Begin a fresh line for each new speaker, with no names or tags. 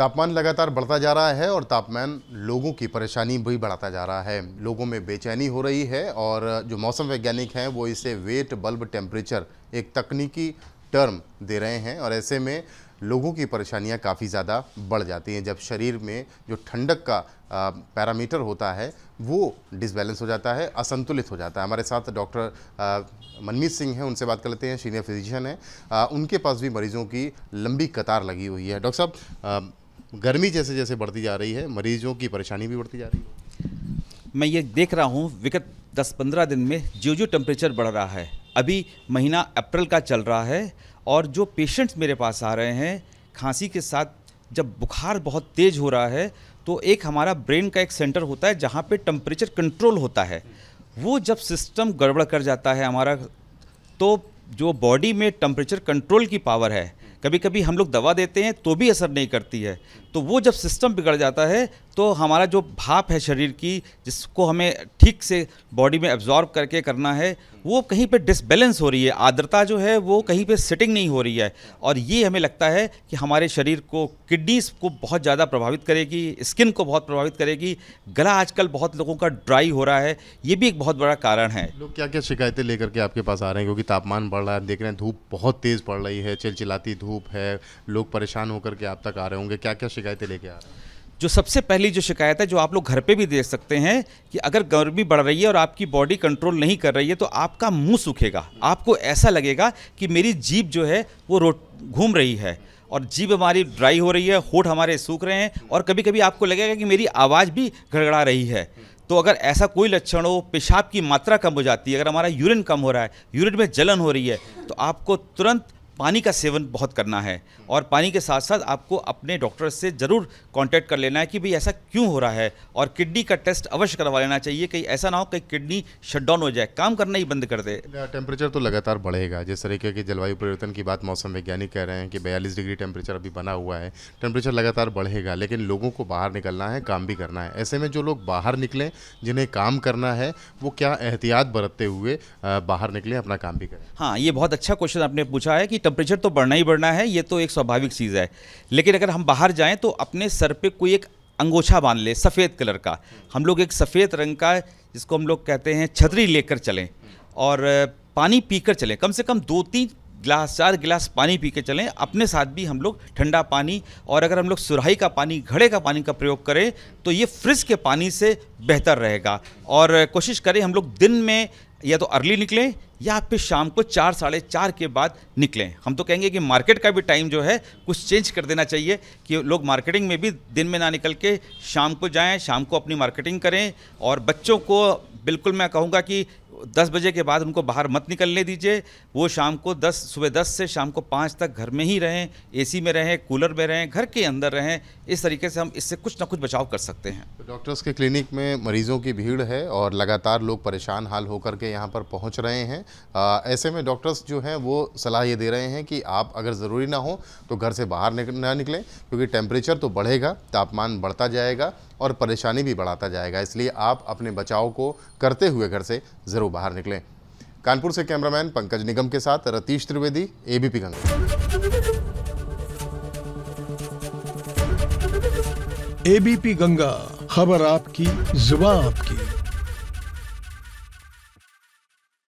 तापमान लगातार बढ़ता जा रहा है और तापमान लोगों की परेशानी भी बढ़ाता जा रहा है लोगों में बेचैनी हो रही है और जो मौसम वैज्ञानिक हैं वो इसे वेट बल्ब टेम्परेचर एक तकनीकी टर्म दे रहे हैं और ऐसे में लोगों की परेशानियां काफ़ी ज़्यादा बढ़ जाती हैं जब शरीर में जो ठंडक का पैरामीटर होता है वो डिसबैलेंस हो जाता है असंतुलित हो जाता है हमारे साथ डॉक्टर मनमीत सिंह हैं उनसे बात कर लेते हैं सीनियर फिजिशियन हैं उनके पास भी मरीजों की लंबी कतार लगी हुई है डॉक्टर साहब
गर्मी जैसे जैसे बढ़ती जा रही है मरीजों की परेशानी भी बढ़ती जा रही है मैं ये देख रहा हूँ विगत 10-15 दिन में जो जो टेम्परेचर बढ़ रहा है अभी महीना अप्रैल का चल रहा है और जो पेशेंट्स मेरे पास आ रहे हैं खांसी के साथ जब बुखार बहुत तेज़ हो रहा है तो एक हमारा ब्रेन का एक सेंटर होता है जहाँ पे टेम्परेचर कंट्रोल होता है वो जब सिस्टम गड़बड़ कर जाता है हमारा तो जो बॉडी में टेम्परेचर कंट्रोल की पावर है कभी कभी हम लोग दवा देते हैं तो भी असर नहीं करती है तो वो जब सिस्टम बिगड़ जाता है तो हमारा जो भाप है शरीर की जिसको हमें ठीक से बॉडी में एब्जॉर्ब करके करना है वो कहीं पे डिसबैलेंस हो रही है आर्द्रता जो है वो कहीं पे सेटिंग नहीं हो रही है और ये हमें लगता है कि हमारे शरीर को किडनीस को बहुत ज़्यादा प्रभावित करेगी स्किन को बहुत प्रभावित करेगी गला आजकल बहुत लोगों का ड्राई हो रहा है ये भी एक बहुत बड़ा कारण है
लोग क्या क्या शिकायतें लेकर के आपके पास आ रहे हैं क्योंकि तापमान बढ़ रहा है देख रहे हैं धूप बहुत तेज़ पड़ रही है चिलचिलाती धूप है लोग परेशान होकर के आप तक आ रहे होंगे क्या
क्या शिकायतें लेके आ रहे हैं जो सबसे पहली जो शिकायत है जो आप लोग घर पे भी देख सकते हैं कि अगर गर्मी बढ़ रही है और आपकी बॉडी कंट्रोल नहीं कर रही है तो आपका मुंह सूखेगा आपको ऐसा लगेगा कि मेरी जीप जो है वो रोट घूम रही है और जीभ हमारी ड्राई हो रही है होठ हमारे सूख रहे हैं और कभी कभी आपको लगेगा कि मेरी आवाज़ भी गड़गड़ा रही है तो अगर ऐसा कोई लक्षण हो पेशाब की मात्रा कम हो जाती है अगर हमारा यूरिन कम हो रहा है यूरिन में जलन हो रही है तो आपको तुरंत पानी का सेवन बहुत करना है और पानी के साथ साथ आपको अपने डॉक्टर से ज़रूर कांटेक्ट कर लेना है कि भाई ऐसा क्यों हो रहा है और किडनी का टेस्ट अवश्य करवा लेना चाहिए कहीं ऐसा ना हो कहीं किडनी शटडाउन हो जाए काम करना ही बंद कर दे
टेम्परेचर तो लगातार बढ़ेगा जिस तरीके की जलवायु परिवर्तन की बात मौसम वैज्ञानिक कह रहे हैं कि बयालीस डिग्री टेम्परेचर अभी बना हुआ है टेम्परेचर लगातार बढ़ेगा लेकिन लोगों को बाहर निकलना है काम भी करना है ऐसे में जो लोग बाहर निकलें जिन्हें काम
करना है वो क्या एहतियात बरतते हुए बाहर निकलें अपना काम भी करें हाँ ये बहुत अच्छा क्वेश्चन आपने पूछा है कि टेम्परेचर तो बढ़ना ही बढ़ना है ये तो एक स्वाभाविक चीज़ है लेकिन अगर हम बाहर जाएँ तो अपने सर पर कोई एक अंगोछा बांध लें सफ़ेद कलर का हम लोग एक सफ़ेद रंग का जिसको हम लोग कहते हैं छतरी लेकर चलें और पानी पीकर चलें कम से कम दो तीन गिलास चार गिलास पानी पी के चलें अपने साथ भी हम लोग ठंडा पानी और अगर हम लोग सुरहाई का पानी घड़े का पानी का प्रयोग करें तो ये फ्रिज के पानी से बेहतर रहेगा और कोशिश करें हम लोग दिन में या तो अर्ली निकलें या फिर शाम को चार साढ़े चार के बाद निकलें हम तो कहेंगे कि मार्केट का भी टाइम जो है कुछ चेंज कर देना चाहिए कि लोग मार्केटिंग में भी दिन में ना निकल के शाम को जाएं शाम को अपनी मार्केटिंग करें और बच्चों को बिल्कुल मैं कहूँगा कि दस बजे के बाद उनको बाहर मत निकलने दीजिए वो शाम को दस सुबह दस से शाम को पाँच तक घर में ही रहें एसी में रहें कूलर में रहें घर के अंदर रहें इस तरीके से हम इससे कुछ ना कुछ बचाव कर सकते हैं
तो डॉक्टर्स के क्लिनिक में मरीजों की भीड़ है और लगातार लोग परेशान हाल होकर के यहाँ पर पहुँच रहे हैं आ, ऐसे में डॉक्टर्स जो हैं वो सलाह ये दे रहे हैं कि आप अगर ज़रूरी ना हो तो घर से बाहर ना निकलें क्योंकि टेम्परेचर तो बढ़ेगा तापमान बढ़ता जाएगा और परेशानी भी बढ़ाता जाएगा इसलिए आप अपने बचाव को करते हुए घर से ज़रूर बाहर निकलें कानपुर से कैमरामैन पंकज निगम के साथ रतीश त्रिवेदी एबीपी गंगा एबीपी गंगा खबर आपकी जुबा आपकी